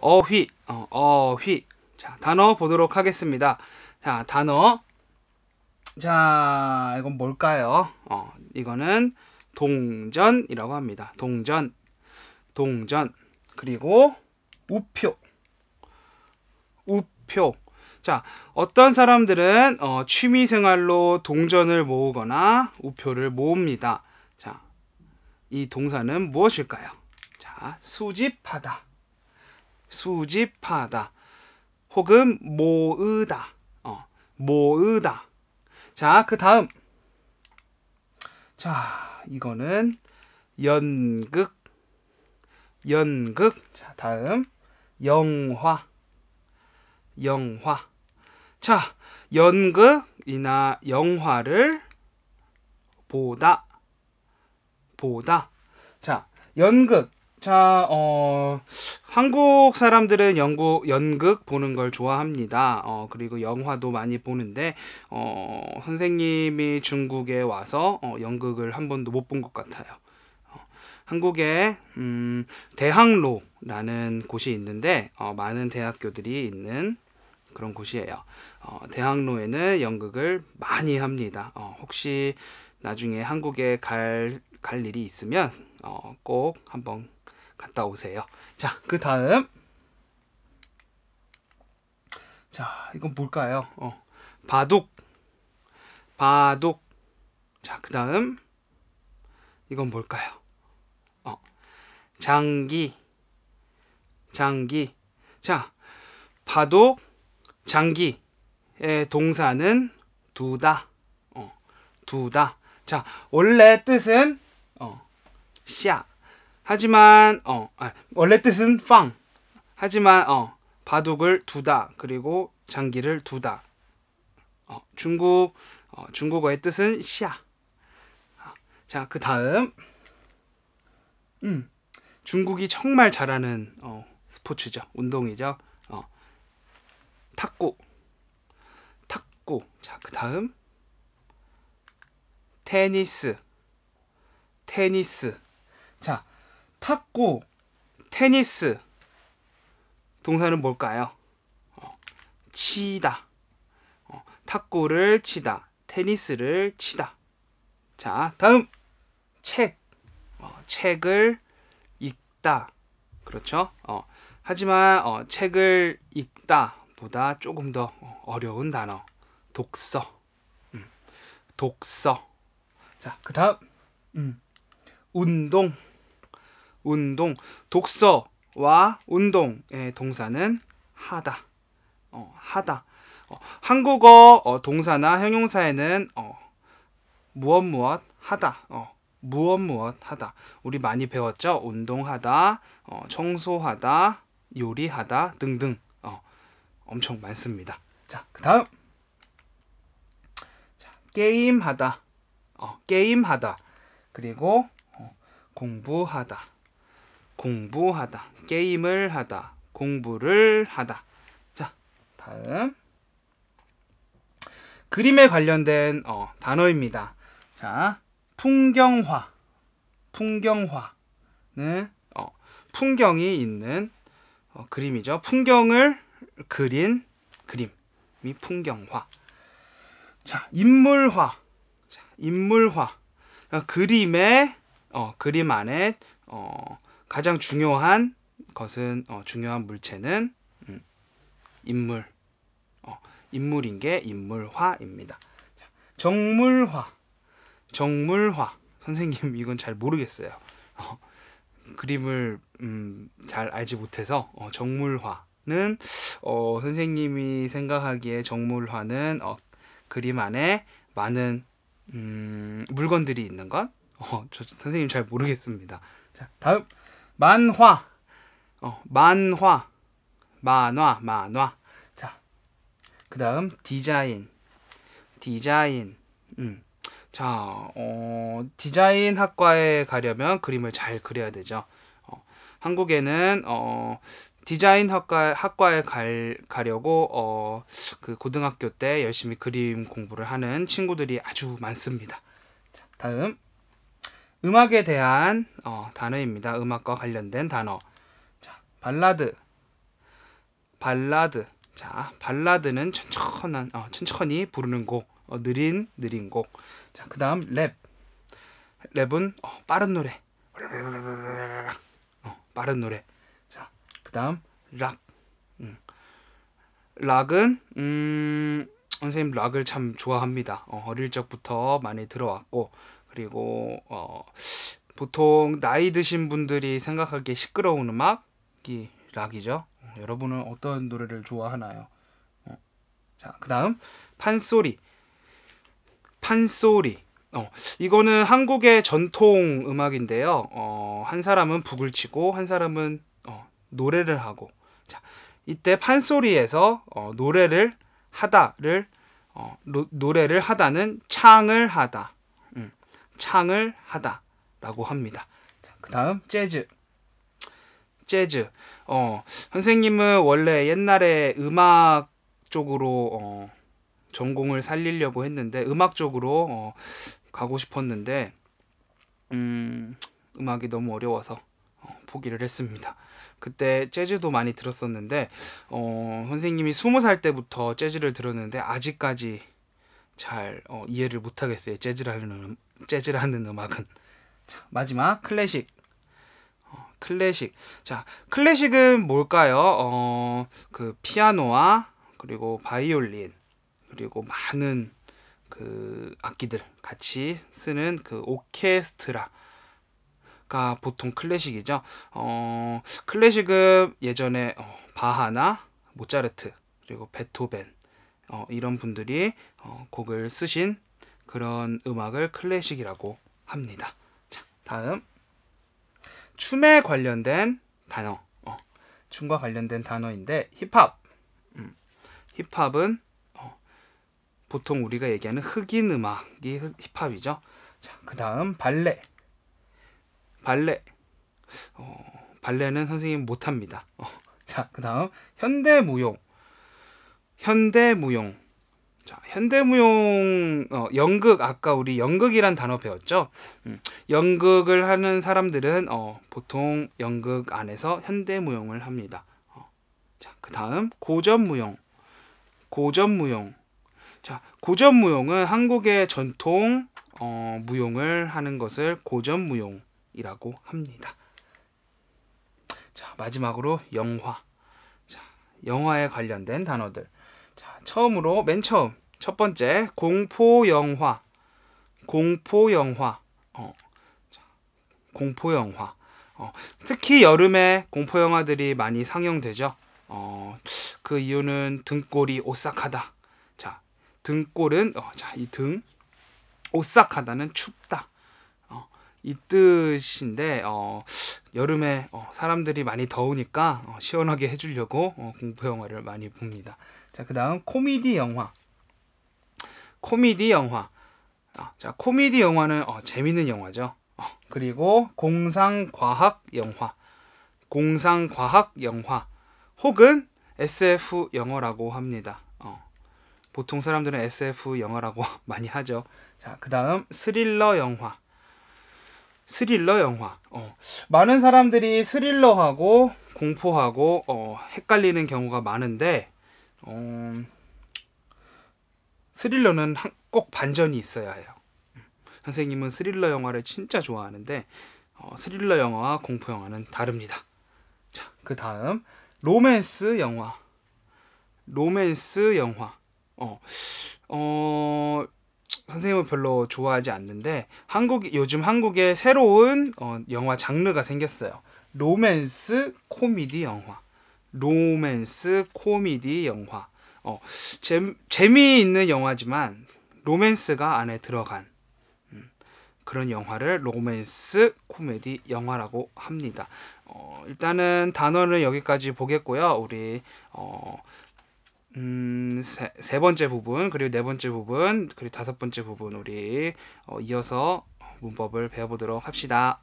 어휘, 어, 어휘. 자, 단어 보도록 하겠습니다. 자, 단어. 자, 이건 뭘까요? 어, 이거는 동전이라고 합니다. 동전. 동전. 그리고 우표. 우표. 자, 어떤 사람들은 어, 취미 생활로 동전을 모으거나 우표를 모읍니다. 자, 이 동사는 무엇일까요? 자, 수집하다. 수집하다 혹은 모으다 어, 모으다 자그 다음 자 이거는 연극 연극 자 다음 영화 영화 자 연극이나 영화를 보다 보다 자 연극 자어 한국 사람들은 연구, 연극 보는 걸 좋아합니다. 어, 그리고 영화도 많이 보는데, 어, 선생님이 중국에 와서 어, 연극을 한 번도 못 본 것 같아요. 어, 한국에 음, 대학로라는 곳이 있는데 어, 많은 대학교들이 있는 그런 곳이에요. 어, 대학로에는 연극을 많이 합니다. 혹시 나중에 한국에 갈, 갈 일이 있으면 꼭 한번 갔다 오세요. 자, 그 다음. 자, 이건 뭘까요? 어, 바둑. 바둑. 자, 그 다음. 이건 뭘까요? 어, 장기. 장기. 자, 바둑, 장기의 동사는 두다. 어, 두다. 자, 원래 뜻은 어, 샤. 하지만 어 아, 원래 뜻은 팡 하지만 어 바둑을 두다 그리고 장기를 두다 어, 중국 어, 중국어의 뜻은 시야 어, 자그 다음 음 중국이 정말 잘하는 어, 스포츠죠 운동이죠 어, 탁구 탁구 자 그 다음 테니스 테니스 자 탁구, 테니스 동사는 뭘까요? 어, 치다. 어, 탁구를 치다. 테니스를 치다. 자, 다음 책. 어, 책을 읽다. 그렇죠? 어, 하지만 어, 책을 읽다 보다 조금 더 어, 어려운 단어. 독서. 음, 독서. 자, 그다음 음, 운동. 운동 독서와 운동의 동사는 하다 어, 하다 어, 한국어 어, 동사나 형용사에는 어, 무엇 무엇 하다 어, 무엇 무엇 하다 우리 많이 배웠죠 운동하다 어, 청소하다 요리하다 등등 어, 엄청 많습니다 자 그다음 게임하다 어, 게임하다 그리고 어, 공부하다 공부하다, 게임을 하다, 공부를 하다. 자, 다음. 그림에 관련된 어, 단어입니다. 자, 풍경화. 풍경화는 어, 풍경이 있는 어, 그림이죠. 풍경을 그린 그림이 풍경화. 자, 인물화. 자, 인물화. 그러니까 그림에 어, 그림 안에 어, 가장 중요한 것은 어, 중요한 물체는 음, 인물 어, 인물인 게 인물화입니다. 자, 정물화 정물화 선생님 이건 잘 모르겠어요. 어, 그림을 음, 잘 알지 못해서 어, 정물화는 어, 선생님이 생각하기에 정물화는 어, 그림 안에 많은 음, 물건들이 있는 것? 어, 저, 선생님 잘 모르겠습니다. 자, 다음 만화 어, 만화 만화 만화 자 그다음 디자인 디자인 음. 자, 어, 디자인 학과에 가려면 그림을 잘 그려야 되죠. 어, 한국에는 어, 디자인 학과 학과에 갈, 가려고 어, 그 고등학교 때 열심히 그림 공부를 하는 친구들이 아주 많습니다. 자, 다음 음악에 대한 어, 단어입니다. 음악과 관련된 단어. 자, 발라드. 발라드. 자, 발라드는 천천한, 어, 천천히 부르는 곡. 어, 느린, 느린 곡. 자, 그 다음 랩. 랩은 어, 빠른 노래. 어, 빠른 노래. 자, 그 다음 락. 음. 락은, 음, 선생님 락을 참 좋아합니다. 어, 어릴 적부터 많이 들어왔고, 그리고 어, 보통 나이 드신 분들이 생각하기에 시끄러운 음악이 락이죠. 여러분은 어떤 노래를 좋아하나요? 어, 자, 그 다음 판소리. 판소리. 어, 이거는 한국의 전통 음악인데요. 어, 한 사람은 북을 치고 한 사람은 어, 노래를 하고. 자, 이때 판소리에서 어, 노래를 하다를 어, 노, 노래를 하다는 창을 하다. 창을 하다라고 합니다. 그 다음 재즈. 재즈. 어, 선생님은 원래 옛날에 음악 쪽으로 어, 전공을 살리려고 했는데 음악 쪽으로 어, 가고 싶었는데 음, 음악이 너무 어려워서 어, 포기를 했습니다. 그때 재즈도 많이 들었었는데 어, 선생님이 스무 살 때부터 재즈를 들었는데 아직까지 잘 어, 이해를 못하겠어요. 재즈라는 음, 재즈라는 음악은 자, 마지막 클래식 어, 클래식 자 클래식은 뭘까요? 어, 그 피아노와 그리고 바이올린 그리고 많은 그 악기들 같이 쓰는 그 오케스트라 가 보통 클래식이죠. 어, 클래식은 예전에 어, 바하나 모차르트 그리고 베토벤 어, 이런 분들이 어, 곡을 쓰신 그런 음악을 클래식이라고 합니다. 자, 다음 춤에 관련된 단어, 어, 춤과 관련된 단어인데 힙합. 음, 힙합은 어, 보통 우리가 얘기하는 흑인 음악이 힙합이죠. 자, 그 다음 발레. 발레. 어, 발레는 선생님 못합니다. 어, 자, 그 다음 현대무용. 현대무용. 자, 현대무용 어, 연극 아까 우리 연극이란 단어 배웠죠? 음, 연극을 하는 사람들은 어, 보통 연극 안에서 현대무용을 합니다. 어, 자, 그 다음 고전무용, 고전무용. 자, 고전무용은 한국의 전통 어, 무용을 하는 것을 고전무용이라고 합니다. 자, 마지막으로 영화. 자, 영화에 관련된 단어들. 자, 처음으로 맨 처음 첫 번째 공포 영화 공포 영화 어. 공포 영화 어. 특히 여름에 공포 영화들이 많이 상영되죠 어. 그 이유는 등골이 오싹하다 자 등골은 어, 자 이 등 오싹하다는 춥다 어. 이 뜻인데 어, 여름에 어, 사람들이 많이 더우니까 어, 시원하게 해주려고 어, 공포 영화를 많이 봅니다 자그 다음 코미디 영화 코미디 영화. 아, 자, 코미디 영화는 어, 재밌는 영화죠. 어, 그리고 공상과학 영화. 공상과학 영화. 혹은 SF 영어라고 합니다. 어, 보통 사람들은 SF 영화라고 많이 하죠. 자, 그 다음 스릴러 영화. 스릴러 영화. 어, 많은 사람들이 스릴러하고 공포하고 어, 헷갈리는 경우가 많은데, 어, 스릴러는 꼭 반전이 있어야 해요. 선생님은 스릴러 영화를 진짜 좋아하는데 어, 스릴러 영화와 공포 영화는 다릅니다. 자, 그 다음 로맨스 영화. 로맨스 영화. 어, 어, 선생님은 별로 좋아하지 않는데 한국 요즘 한국에 새로운 어, 영화 장르가 생겼어요. 로맨스 코미디 영화. 로맨스 코미디 영화. 어, 재, 재미있는 영화지만 로맨스가 안에 들어간 음, 그런 영화를 로맨스 코미디 영화라고 합니다. 어, 일단은 단어는 여기까지 보겠고요. 우리 어, 음, 세, 세, 번째 부분 그리고 네 번째 부분 그리고 다섯 번째 부분 우리 어, 이어서 문법을 배워보도록 합시다.